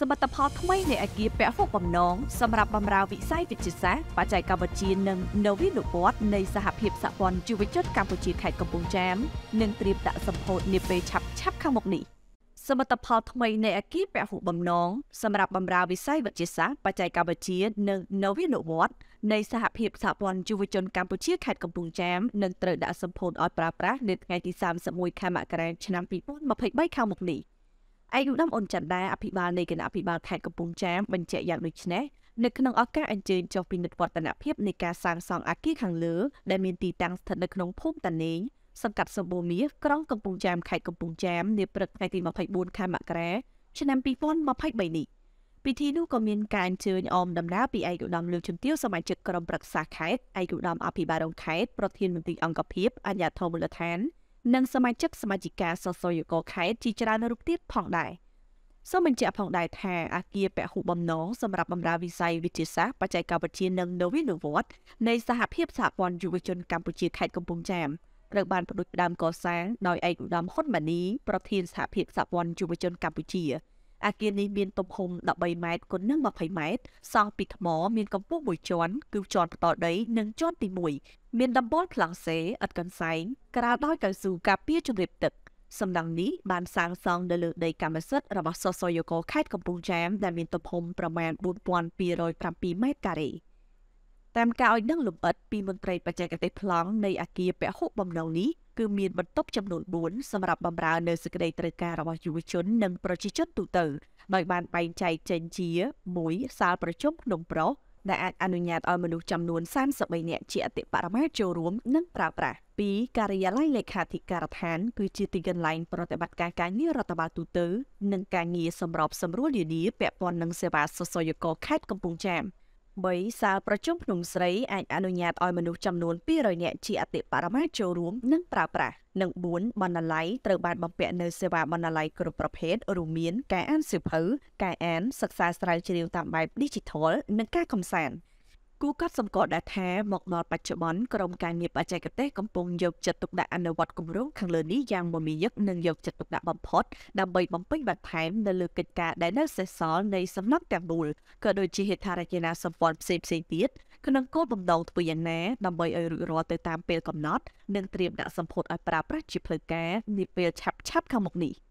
សមិទ្ធផលថ្មីនៃអគារពហុបំណងសម្រាប់បម្រើវិស័យវិទ្យាសាស្ត្របច្ចេកវិទ្យានិងនវានុវត្តន៍នៃសហភាពសហព័ន្ធយុវជនកម្ពុជាខេត្តកំពង់ចាមនឹងត្រៀមដាក់សម្ពោធនាពេលឆាប់ឆាប់ខាងមុខនេះសមិទ្ធផលថ្មីនៃអគារពហុបំណងសម្រាប់បម្រើវិស័យវិទ្យាសាស្ត្របច្ចេកវិទ្យានិងនវានុវត្តន៍នៃសហភាពសហព័ន្ធយុវជនកម្ពុជាខេត្តកំពង់ចាមនឹងត្រូវដាក់សម្ពោធឲ្យប្រើប្រាស់នៅថ្ងៃទី31ខែមករាឆ្នាំ2023ខាងមុខនេះ។ឯកឧត្តមអ៊ុនចន្ទដាអភិបាលនៃគណៈអភិបាលខេត្តកំពង់ចាមបញ្ជាក់យ៉ាងដូចនេះនៅក្នុងឱកាសអញ្ជើញចុះពិនិត្យវឌ្ឍនភាពនៃការសាងសង់អគារខាងលើដែលមានទីតាំងស្ថិតនៅក្នុងភូមិតានេងសង្កាត់សម្បូរមាសក្រុងកំពង់ចាមខេត្តកំពង់ចាមនាព្រឹកថ្ងៃទី24ខែមករាឆ្នាំ2023នេះពិធីនោះក៏មានការអញ្ជើញអមដំណើរពីឯកឧត្តមលោកជំទាវសមាជិកក្រុមប្រឹក្សាខេត្តឯកឧត្តមអភិបាលរងខេត្តប្រធានមន្ត្រីអង្គភាពអាជ្ញាធរមូលដ្ឋាននិងសមាជិកសមាជិកាសសយកខេត្តជាច្រើនរូបទៀតផងដែរសូមបញ្ជាក់ផងដែរថាអាគារពហុបំណងសម្រាប់បម្រើវិស័យវិទ្យាសាស្ត្របច្ចេកវិទ្យានិងនវានុវត្តន៍នៃសហភាពសហព័ន្ធយុវជនកម្ពុជាខេត្តកំពង់ចាមត្រូវបានផ្ដួចផ្ដើមកសាងដោយឯកឧត្តមហ៊ុនម៉ាណីប្រធានសហភាពសហព័ន្ធយុវជនកម្ពុជាអគារនេះមានទំហំ13ម៉ែត្រគុណនឹង20ម៉ែត្រសង់ពីថ្ម មានកម្ពស់មួយជាន់គឺជាន់ផ្ទាល់ដី និងជាន់ទី1មានដំបូលខ្លាំងសេឥតកន្សែងក្រាលដោយកៅស៊ូការពារជំរាបទឹក សំណង់នេះបានសាងសង់នៅលើដីកម្មសិទ្ធិរបស់សសយកខេត្តកំពង់ចាមដែលមានទំហំប្រមាណ4207ម៉ែត្រការ៉េ។តាមការឲ្យដឹងលម្អិតពីមន្ត្រីបច្ចេកទេសប្លង់នៃអាគារពហុបំណងនេះគឺមានបន្ទប់ចំនួន4សម្រាប់បម្រើនៅសេចក្តីត្រូវការរបស់យុវជននិងប្រជាជនទូទៅដោយបានបែងចែកចេញជា1សាលប្រជុំភ្នំប្រុសដែលអាចអនុញ្ញាតឲ្យមនុស្សចំនួន33នាក់ជាអតិបរមាចូលរួមនិងប្រើប្រាស់2ការិយាល័យលេខាធិការដ្ឋាន គឺជាទីកន្លែងប្រតិបត្តិការការងាររដ្ឋបាលទូទៅនិងការងារសម្របសម្រួលនានាពាក់ព័ន្ធនឹងសេវាសុសយករខេត្តកំពង់ចាម13សាលប្រជុំភ្នំស្រីអាចអនុញ្ញាតឲ្យមនុស្សចំនួន200នាក់ជាអតិបរមាចូលរួមនិងប្រើប្រាស់និង4បណ្ណាល័យត្រូវបានបំពាក់នៅសេវាបណ្ណាល័យគ្រប់ប្រភេទរួមមាន ការអានសៀវភៅការអានសិក្សាស្រាវជ្រាវតាមបែប Digital និងការកំសាន្តគូកត់សម្គាល់ដែរថាមកដល់បច្ចុប្បន្នក្រមការងារបច្ចេកទេសកំពុងយកចិត្តទុកដាក់អនុវត្តគម្រោងខាងលើនេះយ៉ាងមមាញឹកនិងយកចិត្តទុកដាក់បំផុតដើម្បីបំពេញបន្ថែមនៅលើកិច្ចការដែលនៅសេសសល់នៃសំណង់ទាំងមូលក៏ដូចជាហេដ្ឋារចនាសម្ព័ន្ធផ្សេងផ្សេងទៀតក្នុងគោលបំណងធ្វើយ៉ាងណាដើម្បីឲ្យរួចរាល់ទៅតាមពេលកំណត់និងត្រៀមដាក់សម្ពោធឲ្យប្រើប្រាស់ជាផ្លូវការនាពេលឆាប់ៗខាងមុខនេះ។